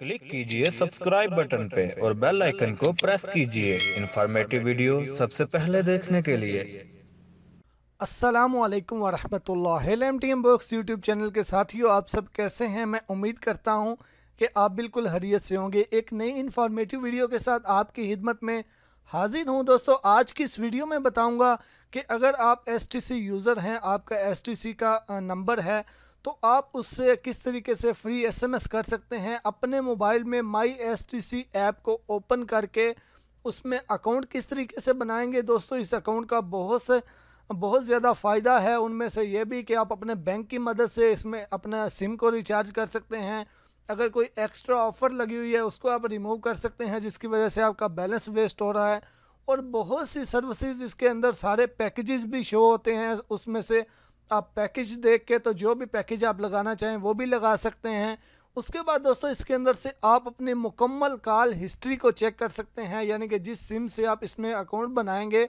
click कीजिए subscribe button पे और बेल आइकन को प्रेस कीजिए इन्फॉर्मेटिव वीडियो सबसे पहले देखने के लिए अस्सलाम वालेकुम वरहमतुल्लाह हेल M T M box YouTube channel के साथियों आप सब कैसे हैं मैं उम्मीद करता हूं कि आप बिल्कुल हरियत से होंगे एक नई इन्फॉर्मेटिव वीडियो के साथ आपकी खिदमत में हाजिर हूं दोस्तों आज की इस वीडियो में बताऊंगा कि अगर आप एसटीसी यूज़र हैं आपका एसटीसी का नंबर है तो आप उससे किस तरीके से फ्री एसएमएस कर सकते हैं अपने मोबाइल में my S T C app को ओपन करके उसमें अकाउंट किस तरीके से बनाएंगे दोस्तों इस अकाउंट का बहुत से बहुत ज़्यादा फ़ायदा है उनमें से ये भी कि आप अपने बैंक की मदद से इसमें अपना सिम को रिचार्ज कर सकते हैं अगर कोई एक्स्ट्रा ऑफ़र लगी हुई है उसको आप रिमूव कर सकते हैं जिसकी वजह से आपका बैलेंस वेस्ट हो रहा है और बहुत सी सर्विसेज इसके अंदर सारे पैकेजेस भी शो होते हैं उसमें से आप पैकेज देख के तो जो भी पैकेज आप लगाना चाहें वो भी लगा सकते हैं उसके बाद दोस्तों इसके अंदर से आप अपने मुकम्मल कॉल हिस्ट्री को चेक कर सकते हैं यानी कि जिस सिम से आप इसमें अकाउंट बनाएंगे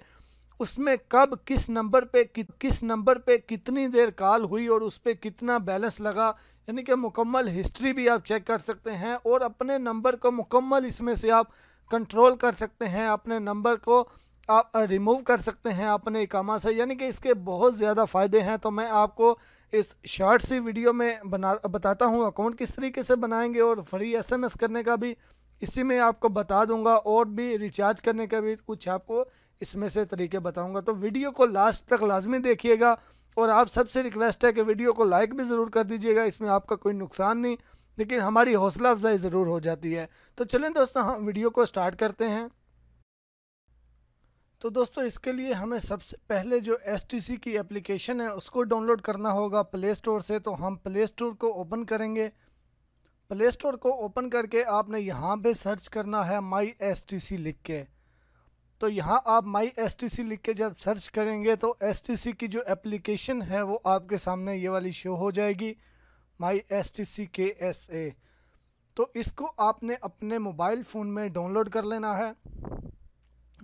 उसमें कब किस नंबर पे कि, किस नंबर पे कितनी देर कॉल हुई और उस पर कितना बैलेंस लगा यानी कि मुकम्मल हिस्ट्री भी आप चेक कर सकते हैं और अपने नंबर को मुकम्मल इसमें से आप कंट्रोल कर सकते हैं अपने नंबर को आप रिमूव कर सकते हैं अपने इकामा से यानी कि इसके बहुत ज़्यादा फ़ायदे हैं तो मैं आपको इस शॉर्ट सी वीडियो में बना बताता हूँ अकाउंट किस तरीके से बनाएंगे और फ्री एसएमएस करने का भी इसी में आपको बता दूंगा और भी रिचार्ज करने का भी कुछ आपको इसमें से तरीके बताऊँगा तो वीडियो को लास्ट तक लाजमी देखिएगा और आप सबसे रिक्वेस्ट है कि वीडियो को लाइक भी ज़रूर कर दीजिएगा इसमें आपका कोई नुकसान नहीं लेकिन हमारी हौसला अफजाई ज़रूर हो जाती है तो चलें दोस्तों हम वीडियो को स्टार्ट करते हैं तो दोस्तों इसके लिए हमें सबसे पहले जो एस की एप्लीकेशन है उसको डाउनलोड करना होगा प्ले स्टोर से तो हम प्ले स्टोर को ओपन करेंगे प्ले स्टोर को ओपन करके आपने यहाँ पे सर्च करना है माई एस लिख के तो यहाँ आप माई एस लिख के जब सर्च करेंगे तो एस की जो एप्लीकेशन है वो आपके सामने ये वाली शो हो जाएगी माई एस टी सी के एस ए तो इसको आपने अपने मोबाइल फ़ोन में डाउनलोड कर लेना है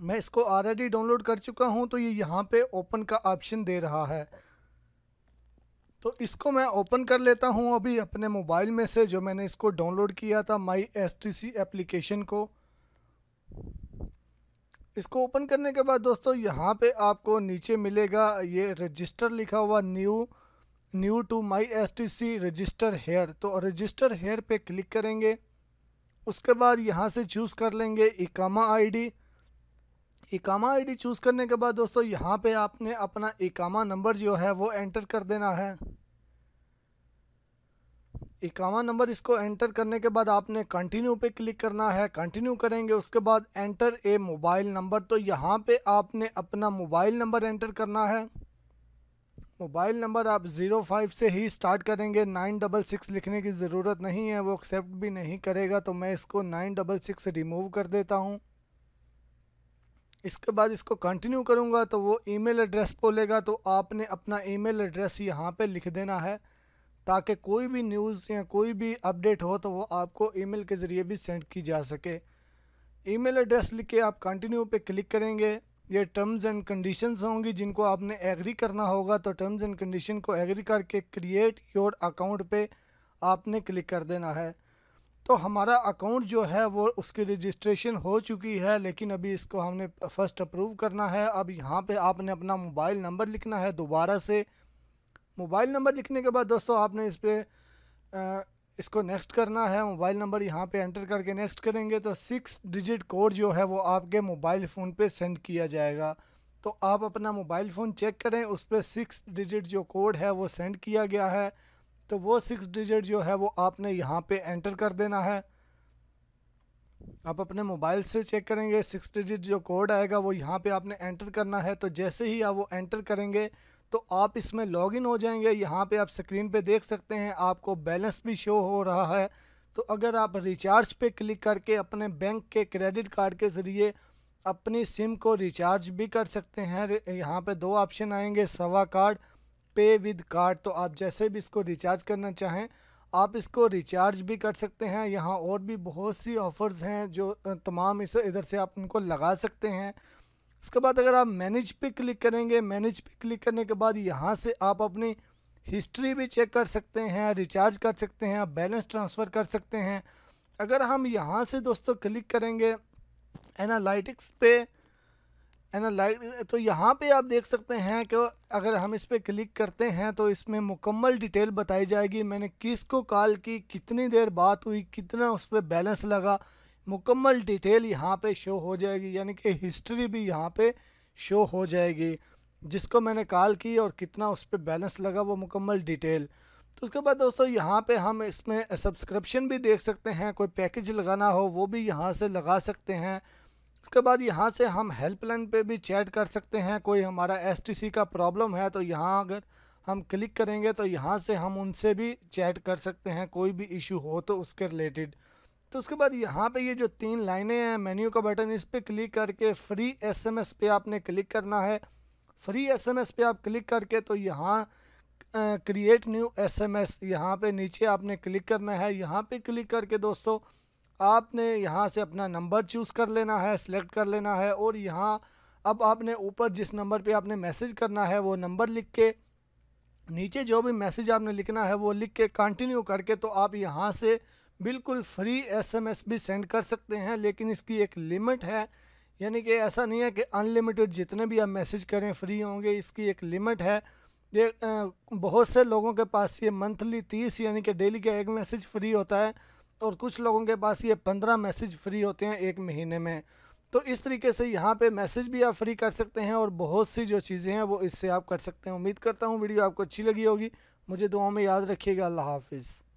मैं इसको ऑलरेडी डाउनलोड कर चुका हूं तो ये यहाँ पे ओपन का ऑप्शन दे रहा है तो इसको मैं ओपन कर लेता हूं अभी अपने मोबाइल में से जो मैंने इसको डाउनलोड किया था my S T C application को इसको ओपन करने के बाद दोस्तों यहाँ पे आपको नीचे मिलेगा ये रजिस्टर लिखा हुआ new new to my S T C register here तो रजिस्टर हेयर पे क्लिक करेंगे उसके बाद यहाँ से चूज़ कर लेंगे इकामा आईडी इकामा आईडी चूज़ करने के बाद दोस्तों यहाँ पे आपने अपना इकामा नंबर जो है वो एंटर कर देना है इकामा नंबर इसको एंटर करने के बाद आपने कंटिन्यू पे क्लिक करना है कंटिन्यू करेंगे उसके बाद एंटर ए मोबाइल नंबर तो यहाँ पे आपने अपना मोबाइल नंबर एंटर करना है मोबाइल नंबर आप ज़ीरो फाइव से ही स्टार्ट करेंगे नाइन डबल सिक्स लिखने की ज़रूरत नहीं है वो एक्सेप्ट भी नहीं करेगा तो मैं इसको नाइन डबल सिक्स रिमूव कर देता हूँ इसके बाद इसको कंटिन्यू करूँगा तो वो ईमेल एड्रेस बोलेगा तो आपने अपना ईमेल एड्रेस यहाँ पे लिख देना है ताकि कोई भी न्यूज़ या कोई भी अपडेट हो तो वो आपको ईमेल के ज़रिए भी सेंड की जा सके ईमेल एड्रेस लिख के आप कंटिन्यू पे क्लिक करेंगे ये टर्म्स एंड कंडीशंस होंगी जिनको आपने एग्री करना होगा तो टर्म्स एंड कंडीशन को एग्री करके क्रिएट योर अकाउंट पर आपने क्लिक कर देना है तो हमारा अकाउंट जो है वो उसकी रजिस्ट्रेशन हो चुकी है लेकिन अभी इसको हमने फ़र्स्ट अप्रूव करना है अब यहाँ पे आपने अपना मोबाइल नंबर लिखना है दोबारा से मोबाइल नंबर लिखने के बाद दोस्तों आपने इस पर इसको नेक्स्ट करना है मोबाइल नंबर यहाँ पे एंटर करके नेक्स्ट करेंगे तो सिक्स डिजिट कोड जो है वो आपके मोबाइल फ़ोन पे सेंड किया जाएगा तो आप अपना मोबाइल फ़ोन चेक करें उस पर सिक्स डिजिट जो कोड है वो सेंड किया गया है तो वो सिक्स डिजिट जो है वो आपने यहाँ पे एंटर कर देना है आप अपने मोबाइल से चेक करेंगे सिक्स डिजिट जो कोड आएगा वो यहाँ पे आपने एंटर करना है तो जैसे ही आप वो एंटर करेंगे तो आप इसमें लॉगिन हो जाएंगे यहाँ पे आप स्क्रीन पे देख सकते हैं आपको बैलेंस भी शो हो रहा है तो अगर आप रिचार्ज पे क्लिक करके अपने बैंक के क्रेडिट कार्ड के ज़रिए अपनी सिम को रिचार्ज भी कर सकते हैं यहाँ पे दो ऑप्शन आएंगे सवा कार्ड पे विद कार्ड तो आप जैसे भी इसको रिचार्ज करना चाहें आप इसको रिचार्ज भी कर सकते हैं यहाँ और भी बहुत सी ऑफ़र्स हैं जो तमाम इस इधर से आप उनको लगा सकते हैं उसके बाद अगर आप मैनेज पे क्लिक करेंगे मैनेज पे क्लिक करने के बाद यहाँ से आप अपनी हिस्ट्री भी चेक कर सकते हैं रिचार्ज कर सकते हैं बैलेंस ट्रांसफ़र कर सकते हैं अगर हम यहाँ से दोस्तों क्लिक करेंगे एनालिटिक्स पे लाइट तो यहाँ पे आप देख सकते हैं कि अगर हम इस पर क्लिक करते हैं तो इसमें मुकम्मल डिटेल बताई जाएगी मैंने किस को कॉल की कितनी देर बात हुई कितना उस पर बैलेंस लगा मुकम्मल डिटेल यहाँ पे शो हो जाएगी यानी कि हिस्ट्री भी यहाँ पे शो हो जाएगी जिसको मैंने कॉल की और कितना उस पर बैलेंस लगा वो मुकम्मल डिटेल तो उसके बाद दोस्तों यहाँ पे हम इसमें सब्सक्रिप्शन भी देख सकते हैं कोई पैकेज लगाना हो वो भी यहाँ से लगा सकते हैं उसके बाद यहाँ से हम हेल्पलाइन पे भी चैट कर सकते हैं कोई हमारा एसटीसी का प्रॉब्लम है तो यहाँ अगर हम क्लिक करेंगे तो यहाँ से हम उनसे भी चैट कर सकते हैं कोई भी इशू हो तो उसके रिलेटेड तो उसके बाद यहाँ पे ये जो तीन लाइनें हैं मेन्यू का बटन इस पर क्लिक करके फ्री एसएमएस पे आपने क्लिक करना है फ्री एसएमएस पे आप क्लिक करके तो यहाँ क्रिएट न्यू एसएमएस एम यहाँ पर नीचे आपने क्लिक करना है यहाँ पर क्लिक करके दोस्तों आपने यहाँ से अपना नंबर चूज़ कर लेना है सिलेक्ट कर लेना है और यहाँ अब आपने ऊपर जिस नंबर पे आपने मैसेज करना है वो नंबर लिख के नीचे जो भी मैसेज आपने लिखना है वो लिख के कंटिन्यू करके तो आप यहाँ से बिल्कुल फ्री एसएमएस भी सेंड कर सकते हैं लेकिन इसकी एक लिमिट है यानी कि ऐसा नहीं है कि अनलिमिटेड जितने भी आप मैसेज करें फ्री होंगे इसकी एक लिमिट है ये बहुत से लोगों के पास ये मंथली तीस यानी कि डेली का एक मैसेज फ्री होता है तो और कुछ लोगों के पास ये पंद्रह मैसेज फ्री होते हैं एक महीने में तो इस तरीके से यहाँ पे मैसेज भी आप फ्री कर सकते हैं और बहुत सी जो चीज़ें हैं वो इससे आप कर सकते हैं उम्मीद करता हूँ वीडियो आपको अच्छी लगी होगी मुझे दुआओं में याद रखिएगा अल्लाह हाफिज़